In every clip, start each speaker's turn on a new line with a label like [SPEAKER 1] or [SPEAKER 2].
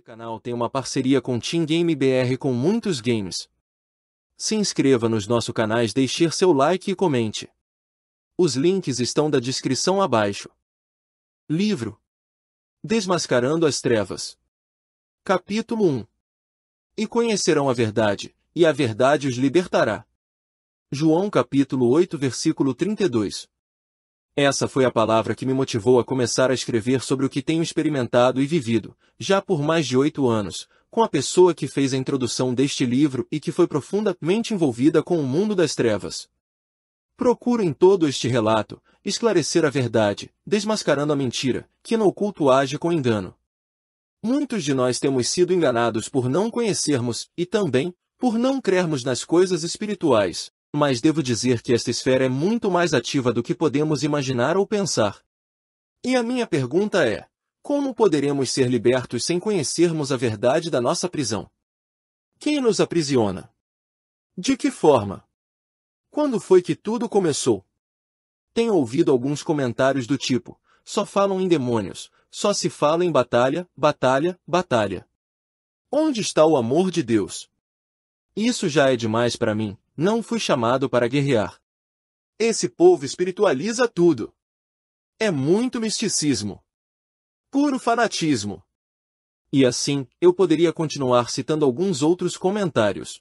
[SPEAKER 1] Este canal tem uma parceria com Team Game BR com muitos games. Se inscreva nos nossos canais, deixe seu like e comente. Os links estão da descrição abaixo. Livro Desmascarando as Trevas Capítulo 1 E conhecerão a verdade, e a verdade os libertará. João capítulo 8 versículo 32 essa foi a palavra que me motivou a começar a escrever sobre o que tenho experimentado e vivido, já por mais de oito anos, com a pessoa que fez a introdução deste livro e que foi profundamente envolvida com o mundo das trevas. Procuro em todo este relato esclarecer a verdade, desmascarando a mentira, que no oculto age com engano. Muitos de nós temos sido enganados por não conhecermos e também por não crermos nas coisas espirituais mas devo dizer que esta esfera é muito mais ativa do que podemos imaginar ou pensar. E a minha pergunta é, como poderemos ser libertos sem conhecermos a verdade da nossa prisão? Quem nos aprisiona? De que forma? Quando foi que tudo começou? Tenho ouvido alguns comentários do tipo, só falam em demônios, só se fala em batalha, batalha, batalha. Onde está o amor de Deus? Isso já é demais para mim, não fui chamado para guerrear. Esse povo espiritualiza tudo. É muito misticismo. Puro fanatismo. E assim, eu poderia continuar citando alguns outros comentários.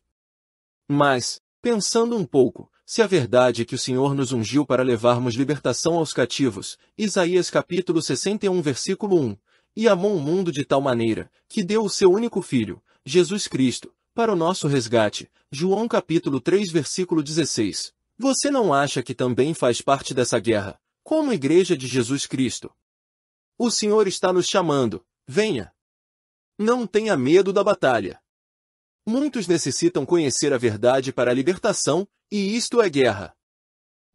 [SPEAKER 1] Mas, pensando um pouco, se a verdade é que o Senhor nos ungiu para levarmos libertação aos cativos, Isaías capítulo 61 versículo 1, e amou o mundo de tal maneira, que deu o seu único filho, Jesus Cristo, para o nosso resgate. João capítulo 3 versículo 16. Você não acha que também faz parte dessa guerra, como igreja de Jesus Cristo? O Senhor está nos chamando, venha! Não tenha medo da batalha. Muitos necessitam conhecer a verdade para a libertação, e isto é guerra.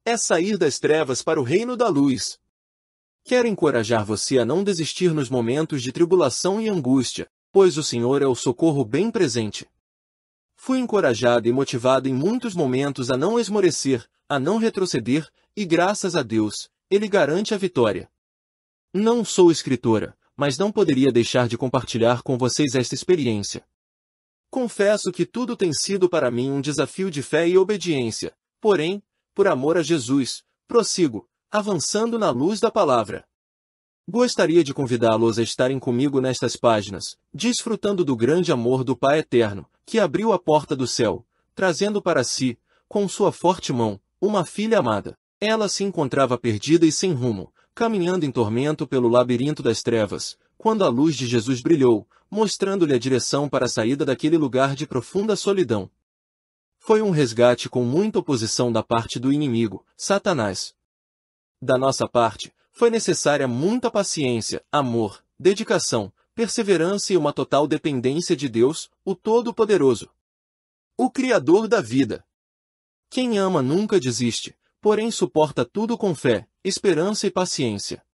[SPEAKER 1] É sair das trevas para o reino da luz. Quero encorajar você a não desistir nos momentos de tribulação e angústia, pois o Senhor é o socorro bem presente fui encorajado e motivado em muitos momentos a não esmorecer, a não retroceder, e graças a Deus, ele garante a vitória. Não sou escritora, mas não poderia deixar de compartilhar com vocês esta experiência. Confesso que tudo tem sido para mim um desafio de fé e obediência, porém, por amor a Jesus, prossigo, avançando na luz da palavra. Gostaria de convidá-los a estarem comigo nestas páginas, desfrutando do grande amor do Pai Eterno, que abriu a porta do céu, trazendo para si, com sua forte mão, uma filha amada. Ela se encontrava perdida e sem rumo, caminhando em tormento pelo labirinto das trevas, quando a luz de Jesus brilhou, mostrando-lhe a direção para a saída daquele lugar de profunda solidão. Foi um resgate com muita oposição da parte do inimigo, Satanás. Da nossa parte, foi necessária muita paciência, amor, dedicação, perseverança e uma total dependência de Deus, o Todo-Poderoso. O Criador da vida. Quem ama nunca desiste, porém suporta tudo com fé, esperança e paciência.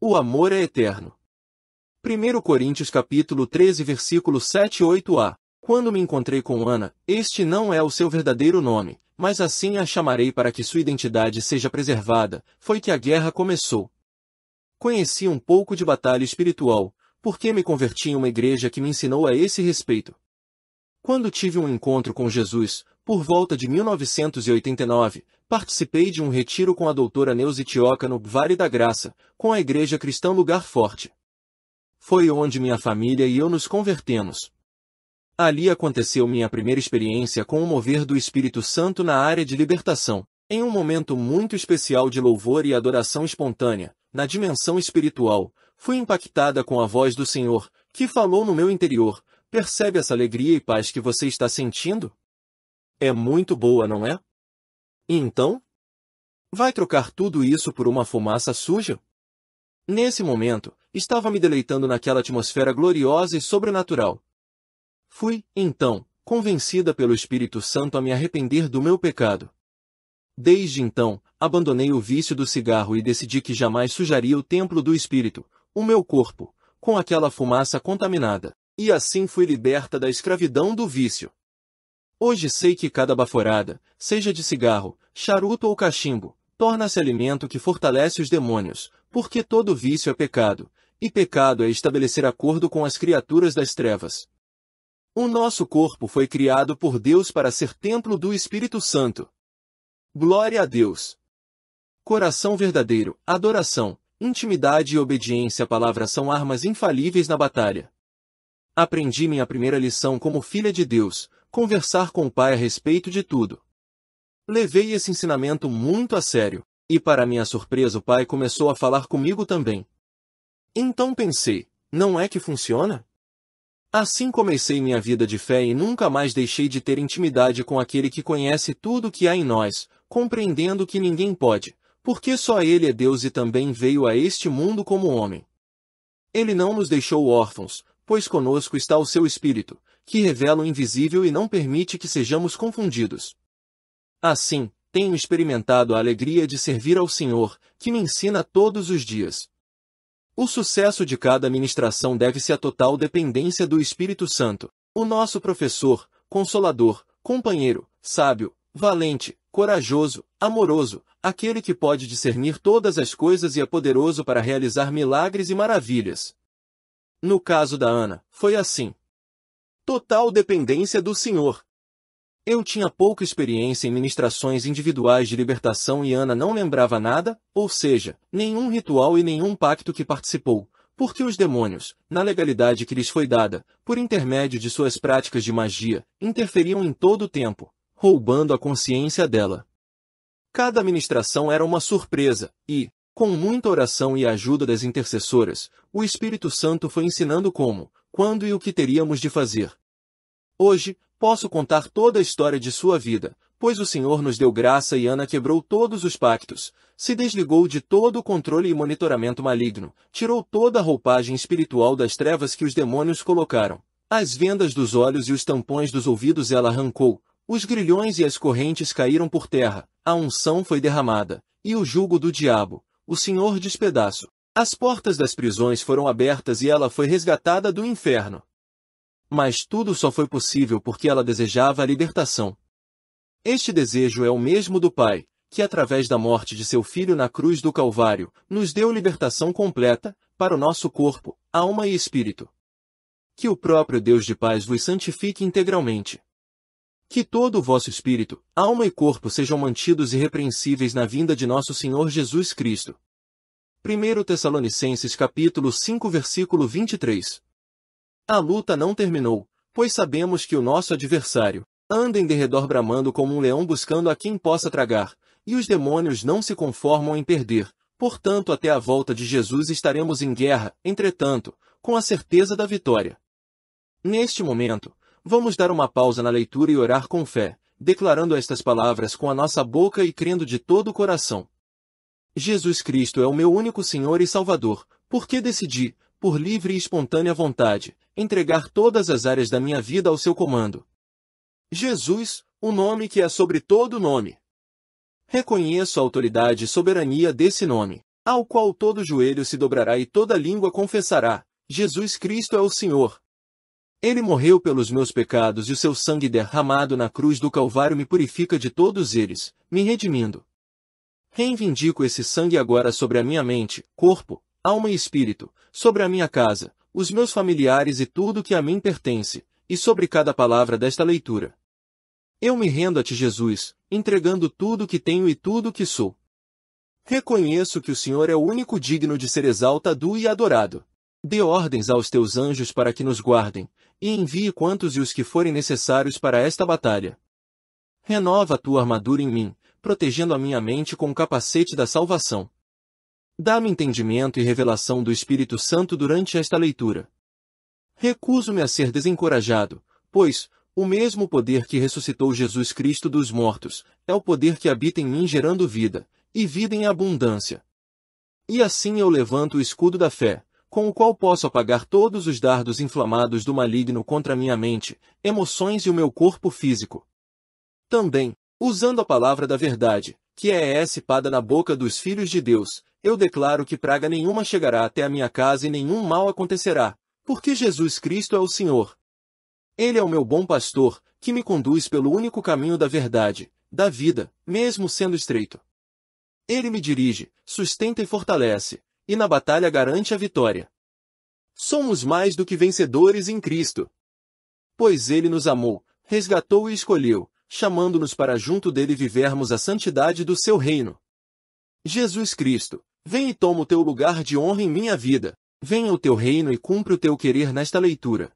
[SPEAKER 1] O amor é eterno. 1 Coríntios capítulo 13 versículo 7 8a Quando me encontrei com Ana, este não é o seu verdadeiro nome, mas assim a chamarei para que sua identidade seja preservada, foi que a guerra começou. Conheci um pouco de batalha espiritual, porque me converti em uma igreja que me ensinou a esse respeito. Quando tive um encontro com Jesus, por volta de 1989, participei de um retiro com a doutora Neuza Tioca no Vale da Graça, com a Igreja Cristã Lugar Forte. Foi onde minha família e eu nos convertemos. Ali aconteceu minha primeira experiência com o mover do Espírito Santo na área de libertação, em um momento muito especial de louvor e adoração espontânea, na dimensão espiritual, fui impactada com a voz do Senhor, que falou no meu interior, percebe essa alegria e paz que você está sentindo? É muito boa, não é? E então? Vai trocar tudo isso por uma fumaça suja? Nesse momento, estava me deleitando naquela atmosfera gloriosa e sobrenatural, Fui, então, convencida pelo Espírito Santo a me arrepender do meu pecado. Desde então, abandonei o vício do cigarro e decidi que jamais sujaria o templo do Espírito, o meu corpo, com aquela fumaça contaminada. E assim fui liberta da escravidão do vício. Hoje sei que cada baforada, seja de cigarro, charuto ou cachimbo, torna-se alimento que fortalece os demônios, porque todo vício é pecado, e pecado é estabelecer acordo com as criaturas das trevas, o nosso corpo foi criado por Deus para ser templo do Espírito Santo. Glória a Deus! Coração verdadeiro, adoração, intimidade e obediência à palavra são armas infalíveis na batalha. Aprendi minha primeira lição como filha de Deus, conversar com o Pai a respeito de tudo. Levei esse ensinamento muito a sério, e para minha surpresa o Pai começou a falar comigo também. Então pensei, não é que funciona? Assim comecei minha vida de fé e nunca mais deixei de ter intimidade com aquele que conhece tudo o que há em nós, compreendendo que ninguém pode, porque só ele é Deus e também veio a este mundo como homem. Ele não nos deixou órfãos, pois conosco está o seu Espírito, que revela o invisível e não permite que sejamos confundidos. Assim, tenho experimentado a alegria de servir ao Senhor, que me ensina todos os dias. O sucesso de cada ministração deve-se à total dependência do Espírito Santo, o nosso professor, consolador, companheiro, sábio, valente, corajoso, amoroso, aquele que pode discernir todas as coisas e é poderoso para realizar milagres e maravilhas. No caso da Ana, foi assim. Total dependência do Senhor, eu tinha pouca experiência em ministrações individuais de libertação e Ana não lembrava nada, ou seja, nenhum ritual e nenhum pacto que participou, porque os demônios, na legalidade que lhes foi dada, por intermédio de suas práticas de magia, interferiam em todo o tempo, roubando a consciência dela. Cada ministração era uma surpresa, e, com muita oração e ajuda das intercessoras, o Espírito Santo foi ensinando como, quando e o que teríamos de fazer. Hoje, Posso contar toda a história de sua vida, pois o Senhor nos deu graça e Ana quebrou todos os pactos, se desligou de todo o controle e monitoramento maligno, tirou toda a roupagem espiritual das trevas que os demônios colocaram. As vendas dos olhos e os tampões dos ouvidos ela arrancou, os grilhões e as correntes caíram por terra, a unção foi derramada, e o jugo do diabo, o Senhor despedaço. As portas das prisões foram abertas e ela foi resgatada do inferno. Mas tudo só foi possível porque ela desejava a libertação. Este desejo é o mesmo do Pai, que através da morte de seu Filho na cruz do Calvário, nos deu libertação completa, para o nosso corpo, alma e espírito. Que o próprio Deus de paz vos santifique integralmente. Que todo o vosso espírito, alma e corpo sejam mantidos irrepreensíveis na vinda de nosso Senhor Jesus Cristo. 1 Tessalonicenses capítulo 5 versículo 23 a luta não terminou, pois sabemos que o nosso adversário anda em derredor bramando como um leão buscando a quem possa tragar, e os demônios não se conformam em perder. Portanto, até a volta de Jesus estaremos em guerra, entretanto, com a certeza da vitória. Neste momento, vamos dar uma pausa na leitura e orar com fé, declarando estas palavras com a nossa boca e crendo de todo o coração. Jesus Cristo é o meu único Senhor e Salvador, porque decidi, por livre e espontânea vontade, entregar todas as áreas da minha vida ao seu comando. Jesus, o nome que é sobre todo nome. Reconheço a autoridade e soberania desse nome, ao qual todo joelho se dobrará e toda língua confessará: Jesus Cristo é o Senhor. Ele morreu pelos meus pecados e o seu sangue derramado na cruz do Calvário me purifica de todos eles, me redimindo. Reivindico esse sangue agora sobre a minha mente, corpo, alma e espírito, sobre a minha casa, os meus familiares e tudo que a mim pertence, e sobre cada palavra desta leitura. Eu me rendo a ti, Jesus, entregando tudo o que tenho e tudo o que sou. Reconheço que o Senhor é o único digno de ser exaltado e adorado. Dê ordens aos teus anjos para que nos guardem, e envie quantos e os que forem necessários para esta batalha. Renova a tua armadura em mim, protegendo a minha mente com o capacete da salvação. Dá-me entendimento e revelação do Espírito Santo durante esta leitura. Recuso-me a ser desencorajado, pois, o mesmo poder que ressuscitou Jesus Cristo dos mortos, é o poder que habita em mim gerando vida, e vida em abundância. E assim eu levanto o escudo da fé, com o qual posso apagar todos os dardos inflamados do maligno contra minha mente, emoções e o meu corpo físico. Também, usando a palavra da verdade, que é espada na boca dos filhos de Deus, eu declaro que praga nenhuma chegará até a minha casa e nenhum mal acontecerá, porque Jesus Cristo é o Senhor. Ele é o meu bom pastor, que me conduz pelo único caminho da verdade, da vida, mesmo sendo estreito. Ele me dirige, sustenta e fortalece, e na batalha garante a vitória. Somos mais do que vencedores em Cristo. Pois ele nos amou, resgatou e escolheu, chamando-nos para junto dele vivermos a santidade do seu reino. Jesus Cristo, vem e toma o teu lugar de honra em minha vida. Venha o teu reino e cumpre o teu querer nesta leitura.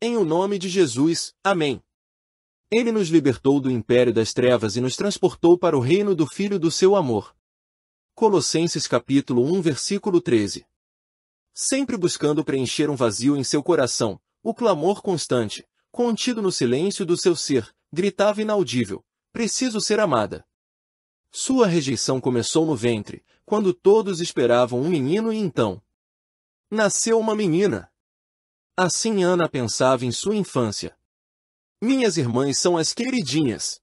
[SPEAKER 1] Em o nome de Jesus, amém. Ele nos libertou do império das trevas e nos transportou para o reino do Filho do seu amor. Colossenses capítulo 1 versículo 13 Sempre buscando preencher um vazio em seu coração, o clamor constante, contido no silêncio do seu ser, gritava inaudível: Preciso ser amada. Sua rejeição começou no ventre, quando todos esperavam um menino e então. Nasceu uma menina. Assim Ana pensava em sua infância. Minhas irmãs são as queridinhas.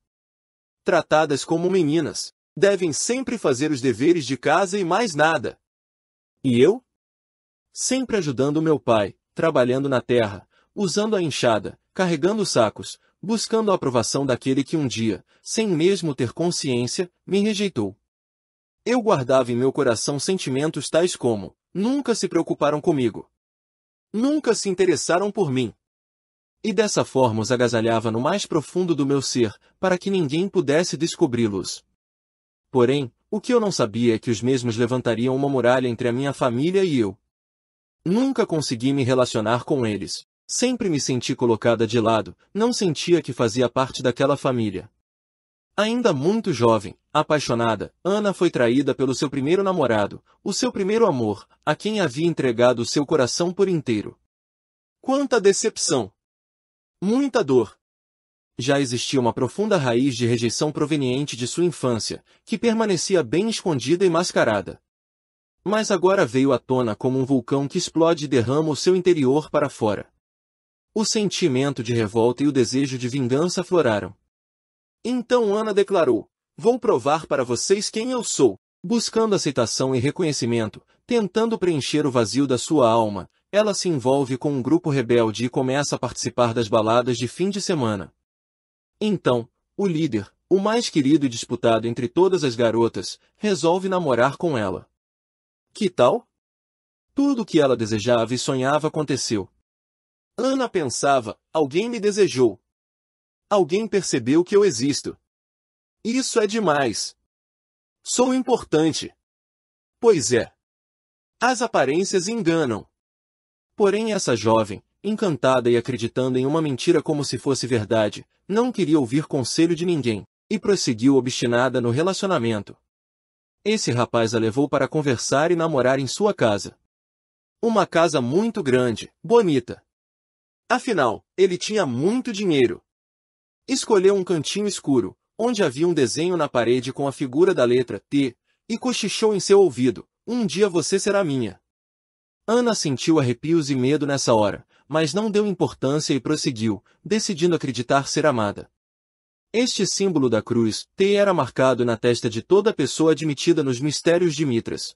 [SPEAKER 1] Tratadas como meninas, devem sempre fazer os deveres de casa e mais nada. E eu? Sempre ajudando meu pai, trabalhando na terra, usando a enxada, carregando sacos, buscando a aprovação daquele que um dia, sem mesmo ter consciência, me rejeitou. Eu guardava em meu coração sentimentos tais como, nunca se preocuparam comigo. Nunca se interessaram por mim. E dessa forma os agasalhava no mais profundo do meu ser, para que ninguém pudesse descobri-los. Porém, o que eu não sabia é que os mesmos levantariam uma muralha entre a minha família e eu. Nunca consegui me relacionar com eles. Sempre me senti colocada de lado, não sentia que fazia parte daquela família. Ainda muito jovem, apaixonada, Ana foi traída pelo seu primeiro namorado, o seu primeiro amor, a quem havia entregado seu coração por inteiro. Quanta decepção! Muita dor! Já existia uma profunda raiz de rejeição proveniente de sua infância, que permanecia bem escondida e mascarada. Mas agora veio à tona como um vulcão que explode e derrama o seu interior para fora. O sentimento de revolta e o desejo de vingança afloraram. Então Ana declarou, vou provar para vocês quem eu sou. Buscando aceitação e reconhecimento, tentando preencher o vazio da sua alma, ela se envolve com um grupo rebelde e começa a participar das baladas de fim de semana. Então, o líder, o mais querido e disputado entre todas as garotas, resolve namorar com ela. Que tal? Tudo o que ela desejava e sonhava aconteceu. Ana pensava, alguém me desejou. Alguém percebeu que eu existo. Isso é demais. Sou importante. Pois é. As aparências enganam. Porém essa jovem, encantada e acreditando em uma mentira como se fosse verdade, não queria ouvir conselho de ninguém, e prosseguiu obstinada no relacionamento. Esse rapaz a levou para conversar e namorar em sua casa. Uma casa muito grande, bonita, Afinal, ele tinha muito dinheiro. Escolheu um cantinho escuro, onde havia um desenho na parede com a figura da letra T, e cochichou em seu ouvido, um dia você será minha. Ana sentiu arrepios e medo nessa hora, mas não deu importância e prosseguiu, decidindo acreditar ser amada. Este símbolo da cruz, T, era marcado na testa de toda pessoa admitida nos mistérios de Mitras.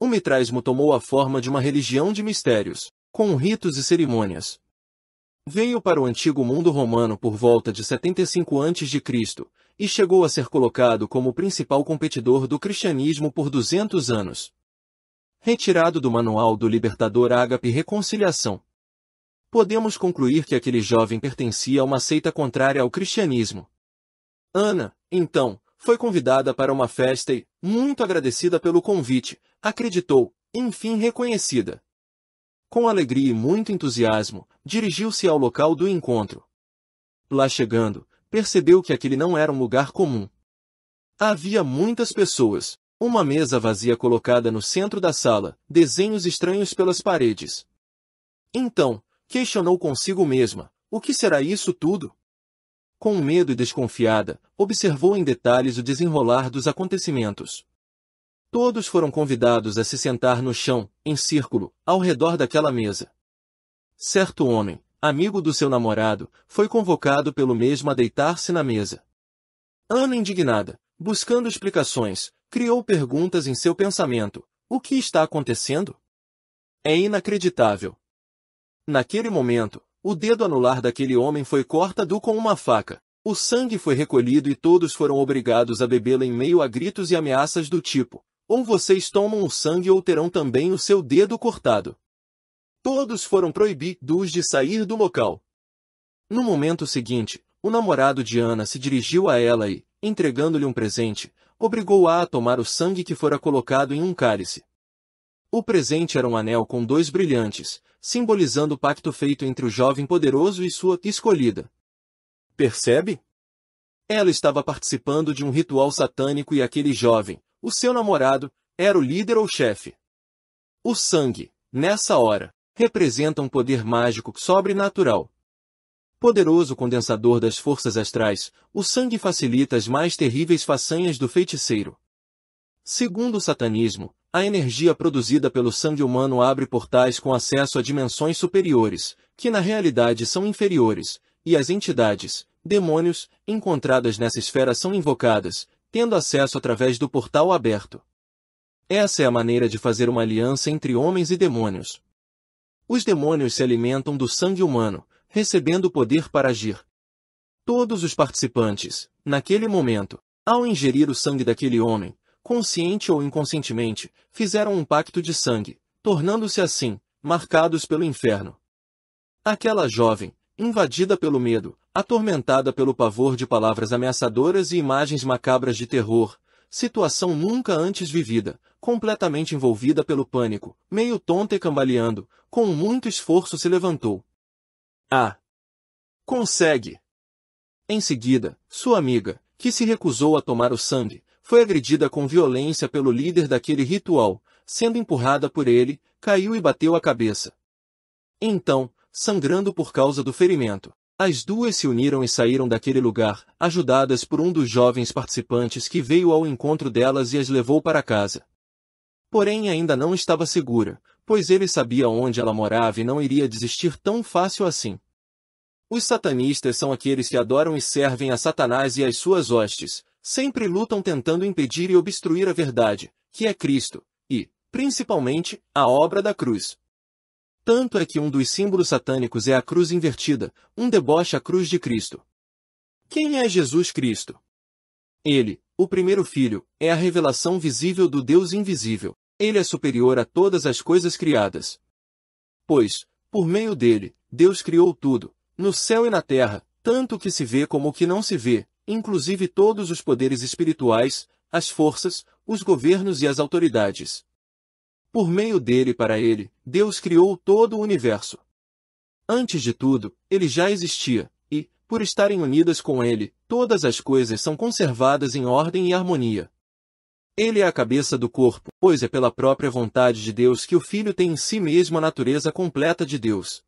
[SPEAKER 1] O mitraismo tomou a forma de uma religião de mistérios, com ritos e cerimônias, Veio para o antigo mundo romano por volta de 75 a.C., e chegou a ser colocado como principal competidor do cristianismo por 200 anos. Retirado do manual do libertador Ágape Reconciliação. Podemos concluir que aquele jovem pertencia a uma seita contrária ao cristianismo. Ana, então, foi convidada para uma festa e, muito agradecida pelo convite, acreditou, enfim reconhecida. Com alegria e muito entusiasmo, dirigiu-se ao local do encontro. Lá chegando, percebeu que aquele não era um lugar comum. Havia muitas pessoas, uma mesa vazia colocada no centro da sala, desenhos estranhos pelas paredes. Então, questionou consigo mesma, o que será isso tudo? Com medo e desconfiada, observou em detalhes o desenrolar dos acontecimentos. Todos foram convidados a se sentar no chão, em círculo, ao redor daquela mesa. Certo homem, amigo do seu namorado, foi convocado pelo mesmo a deitar-se na mesa. Ana, indignada, buscando explicações, criou perguntas em seu pensamento. O que está acontecendo? É inacreditável. Naquele momento, o dedo anular daquele homem foi cortado com uma faca. O sangue foi recolhido e todos foram obrigados a bebê lo em meio a gritos e ameaças do tipo: ou vocês tomam o sangue ou terão também o seu dedo cortado. Todos foram proibidos de sair do local. No momento seguinte, o namorado de Ana se dirigiu a ela e, entregando-lhe um presente, obrigou-a a tomar o sangue que fora colocado em um cálice. O presente era um anel com dois brilhantes, simbolizando o pacto feito entre o jovem poderoso e sua escolhida. Percebe? Ela estava participando de um ritual satânico e aquele jovem, o seu namorado, era o líder ou chefe. O sangue, nessa hora, representa um poder mágico sobrenatural. Poderoso condensador das forças astrais, o sangue facilita as mais terríveis façanhas do feiticeiro. Segundo o satanismo, a energia produzida pelo sangue humano abre portais com acesso a dimensões superiores, que na realidade são inferiores, e as entidades, demônios, encontradas nessa esfera são invocadas, tendo acesso através do portal aberto. Essa é a maneira de fazer uma aliança entre homens e demônios, os demônios se alimentam do sangue humano, recebendo poder para agir. Todos os participantes, naquele momento, ao ingerir o sangue daquele homem, consciente ou inconscientemente, fizeram um pacto de sangue, tornando-se assim, marcados pelo inferno. Aquela jovem, invadida pelo medo, atormentada pelo pavor de palavras ameaçadoras e imagens macabras de terror, situação nunca antes vivida, completamente envolvida pelo pânico, meio tonta e cambaleando, com muito esforço se levantou. Ah! Consegue! Em seguida, sua amiga, que se recusou a tomar o sangue, foi agredida com violência pelo líder daquele ritual, sendo empurrada por ele, caiu e bateu a cabeça. Então, sangrando por causa do ferimento, as duas se uniram e saíram daquele lugar, ajudadas por um dos jovens participantes que veio ao encontro delas e as levou para casa. Porém ainda não estava segura, pois ele sabia onde ela morava e não iria desistir tão fácil assim. Os satanistas são aqueles que adoram e servem a Satanás e as suas hostes, sempre lutam tentando impedir e obstruir a verdade, que é Cristo, e, principalmente, a obra da cruz. Tanto é que um dos símbolos satânicos é a cruz invertida, um deboche à cruz de Cristo. Quem é Jesus Cristo? Ele, o primeiro filho, é a revelação visível do Deus invisível. Ele é superior a todas as coisas criadas. Pois, por meio dele, Deus criou tudo, no céu e na terra, tanto o que se vê como o que não se vê, inclusive todos os poderes espirituais, as forças, os governos e as autoridades. Por meio dele para ele, Deus criou todo o universo. Antes de tudo, ele já existia, e, por estarem unidas com ele, todas as coisas são conservadas em ordem e harmonia. Ele é a cabeça do corpo, pois é pela própria vontade de Deus que o Filho tem em si mesmo a natureza completa de Deus.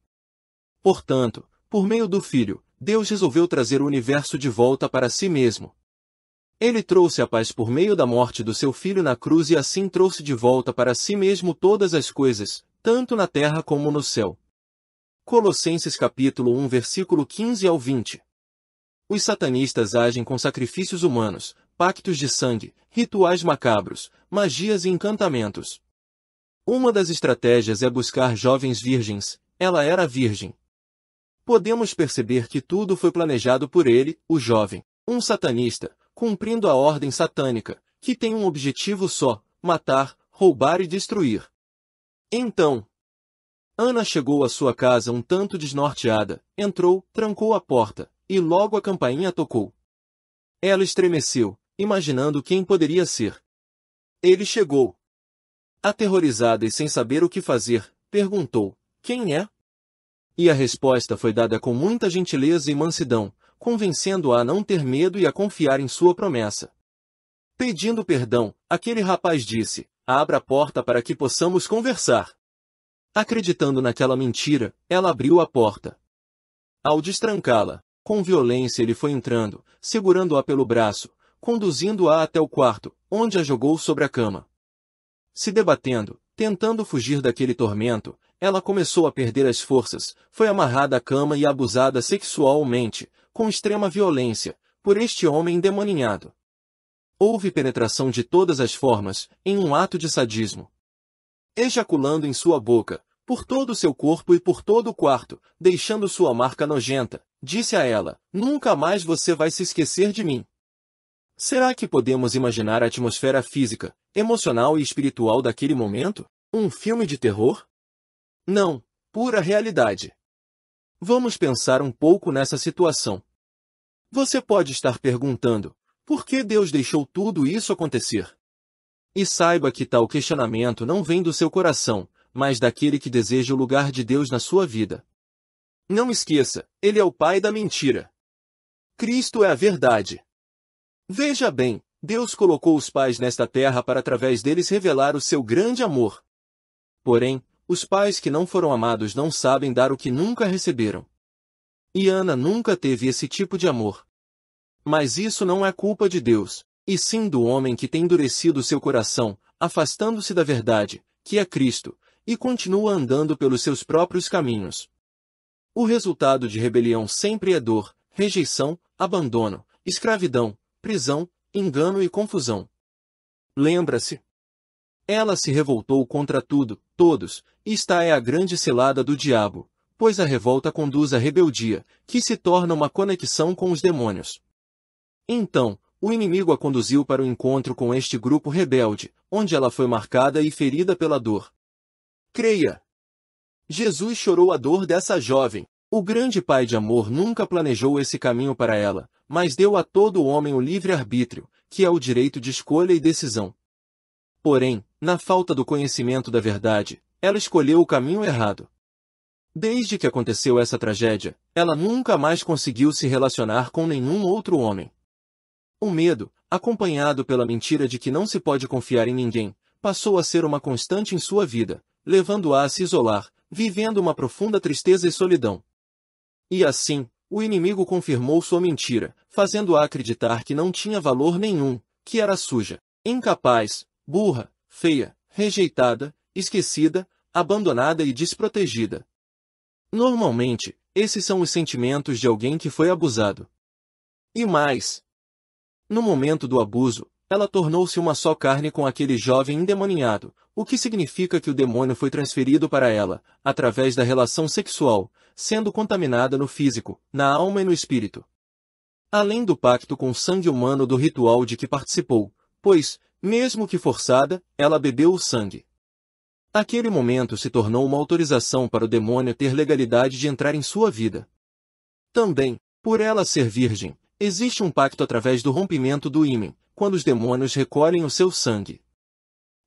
[SPEAKER 1] Portanto, por meio do Filho, Deus resolveu trazer o universo de volta para si mesmo. Ele trouxe a paz por meio da morte do seu Filho na cruz e assim trouxe de volta para si mesmo todas as coisas, tanto na terra como no céu. Colossenses capítulo 1 versículo 15 ao 20 Os satanistas agem com sacrifícios humanos, pactos de sangue, rituais macabros, magias e encantamentos. Uma das estratégias é buscar jovens virgens, ela era virgem. Podemos perceber que tudo foi planejado por ele, o jovem, um satanista, cumprindo a ordem satânica, que tem um objetivo só, matar, roubar e destruir. Então, Ana chegou à sua casa um tanto desnorteada, entrou, trancou a porta, e logo a campainha tocou. Ela estremeceu, imaginando quem poderia ser. Ele chegou. Aterrorizada e sem saber o que fazer, perguntou: Quem é? E a resposta foi dada com muita gentileza e mansidão, convencendo-a a não ter medo e a confiar em sua promessa. Pedindo perdão, aquele rapaz disse: Abra a porta para que possamos conversar. Acreditando naquela mentira, ela abriu a porta. Ao destrancá-la, com violência ele foi entrando, segurando-a pelo braço, conduzindo-a até o quarto, onde a jogou sobre a cama. Se debatendo, tentando fugir daquele tormento, ela começou a perder as forças, foi amarrada à cama e abusada sexualmente, com extrema violência, por este homem endemoninhado. Houve penetração de todas as formas, em um ato de sadismo. Ejaculando em sua boca, por todo o seu corpo e por todo o quarto, deixando sua marca nojenta, disse a ela, nunca mais você vai se esquecer de mim. Será que podemos imaginar a atmosfera física, emocional e espiritual daquele momento? Um filme de terror? Não, pura realidade. Vamos pensar um pouco nessa situação. Você pode estar perguntando, por que Deus deixou tudo isso acontecer? E saiba que tal questionamento não vem do seu coração, mas daquele que deseja o lugar de Deus na sua vida. Não esqueça, ele é o pai da mentira. Cristo é a verdade. Veja bem, Deus colocou os pais nesta terra para através deles revelar o seu grande amor. Porém, os pais que não foram amados não sabem dar o que nunca receberam. E Ana nunca teve esse tipo de amor. Mas isso não é culpa de Deus, e sim do homem que tem endurecido seu coração, afastando-se da verdade, que é Cristo, e continua andando pelos seus próprios caminhos. O resultado de rebelião sempre é dor, rejeição, abandono, escravidão, prisão, engano e confusão. Lembra-se? Ela se revoltou contra tudo, todos, e esta é a grande cilada do diabo, pois a revolta conduz à rebeldia, que se torna uma conexão com os demônios. Então, o inimigo a conduziu para o encontro com este grupo rebelde, onde ela foi marcada e ferida pela dor. Creia! Jesus chorou a dor dessa jovem. O grande pai de amor nunca planejou esse caminho para ela, mas deu a todo homem o livre-arbítrio, que é o direito de escolha e decisão. Porém, na falta do conhecimento da verdade, ela escolheu o caminho errado. Desde que aconteceu essa tragédia, ela nunca mais conseguiu se relacionar com nenhum outro homem. O medo, acompanhado pela mentira de que não se pode confiar em ninguém, passou a ser uma constante em sua vida, levando-a a se isolar, vivendo uma profunda tristeza e solidão. E assim, o inimigo confirmou sua mentira, fazendo-a acreditar que não tinha valor nenhum, que era suja, incapaz, burra, feia, rejeitada, esquecida, abandonada e desprotegida. Normalmente, esses são os sentimentos de alguém que foi abusado. E mais, no momento do abuso, ela tornou-se uma só carne com aquele jovem endemoniado, o que significa que o demônio foi transferido para ela, através da relação sexual, sendo contaminada no físico, na alma e no espírito. Além do pacto com o sangue humano do ritual de que participou, pois, mesmo que forçada, ela bebeu o sangue. Aquele momento se tornou uma autorização para o demônio ter legalidade de entrar em sua vida. Também, por ela ser virgem, existe um pacto através do rompimento do ímen, quando os demônios recolhem o seu sangue.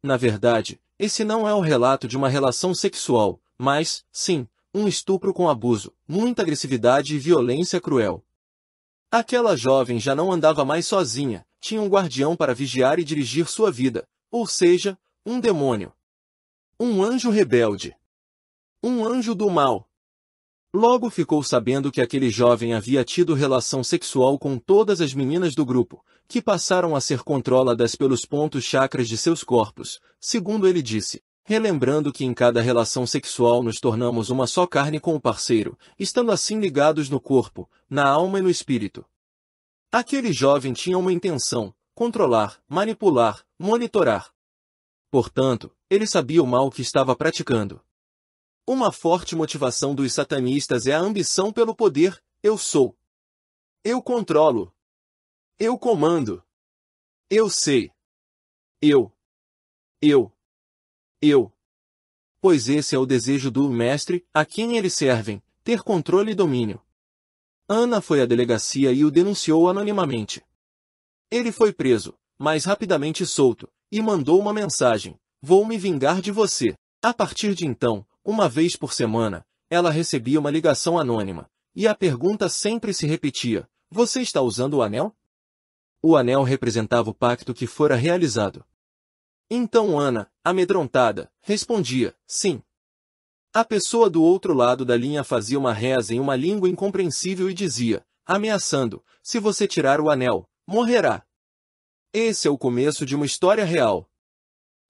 [SPEAKER 1] Na verdade, esse não é o relato de uma relação sexual, mas, sim, um estupro com abuso, muita agressividade e violência cruel. Aquela jovem já não andava mais sozinha, tinha um guardião para vigiar e dirigir sua vida, ou seja, um demônio. Um anjo rebelde. Um anjo do mal. Logo ficou sabendo que aquele jovem havia tido relação sexual com todas as meninas do grupo, que passaram a ser controladas pelos pontos chakras de seus corpos, segundo ele disse. Relembrando que em cada relação sexual nos tornamos uma só carne com o parceiro, estando assim ligados no corpo, na alma e no espírito. Aquele jovem tinha uma intenção, controlar, manipular, monitorar. Portanto, ele sabia o mal que estava praticando. Uma forte motivação dos satanistas é a ambição pelo poder, eu sou. Eu controlo. Eu comando. Eu sei. Eu. Eu eu. Pois esse é o desejo do mestre, a quem eles servem, ter controle e domínio. Ana foi à delegacia e o denunciou anonimamente. Ele foi preso, mas rapidamente solto, e mandou uma mensagem: Vou me vingar de você. A partir de então, uma vez por semana, ela recebia uma ligação anônima, e a pergunta sempre se repetia: Você está usando o anel? O anel representava o pacto que fora realizado. Então Ana, amedrontada, respondia, sim. A pessoa do outro lado da linha fazia uma reza em uma língua incompreensível e dizia, ameaçando, se você tirar o anel, morrerá. Esse é o começo de uma história real.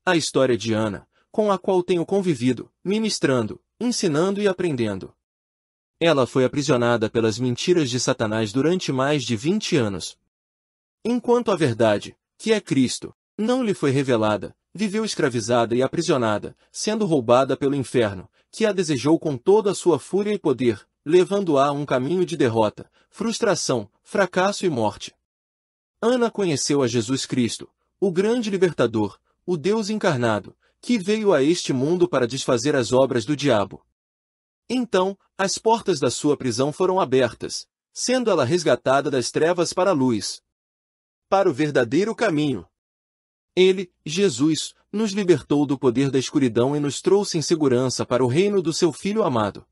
[SPEAKER 1] A história de Ana, com a qual tenho convivido, ministrando, ensinando e aprendendo. Ela foi aprisionada pelas mentiras de Satanás durante mais de 20 anos. Enquanto a verdade, que é Cristo, não lhe foi revelada, viveu escravizada e aprisionada, sendo roubada pelo inferno, que a desejou com toda a sua fúria e poder, levando-a a um caminho de derrota, frustração, fracasso e morte. Ana conheceu a Jesus Cristo, o grande libertador, o Deus encarnado, que veio a este mundo para desfazer as obras do diabo. Então, as portas da sua prisão foram abertas, sendo ela resgatada das trevas para a luz. Para o verdadeiro caminho. Ele, Jesus, nos libertou do poder da escuridão e nos trouxe em segurança para o reino do seu Filho amado.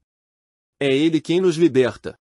[SPEAKER 1] É Ele quem nos liberta,